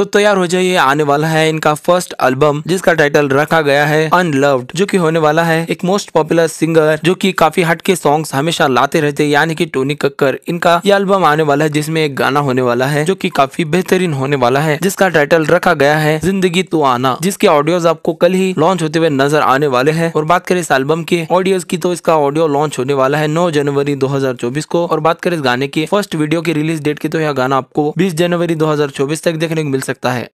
तो तैयार हो जाइए आने वाला है इनका फर्स्ट एल्बम जिसका टाइटल रखा गया है अनलव्ड जो कि होने वाला है एक मोस्ट पॉपुलर सिंगर जो कि काफी हटके सॉन्ग्स हमेशा लाते रहते हैं यानी कि टोनी कक्कर इनका ये एल्बम आने वाला है जिसमें एक गाना होने वाला है जो कि काफी बेहतरीन होने वाला है जिसका टाइटल रखा गया है जिंदगी तो आना जिसके ऑडियोज आपको कल ही लॉन्च होते हुए नजर आने वाले हैं और बात करें इस एल्बम के ऑडियोज की तो इसका ऑडियो लॉन्च होने वाला है 9 जनवरी 2024 को और बात करें इस गाने की फर्स्ट वीडियो की रिलीज डेट की तो यह गाना आपको 20 जनवरी 2024 तक देखने को मिल सकता सकता है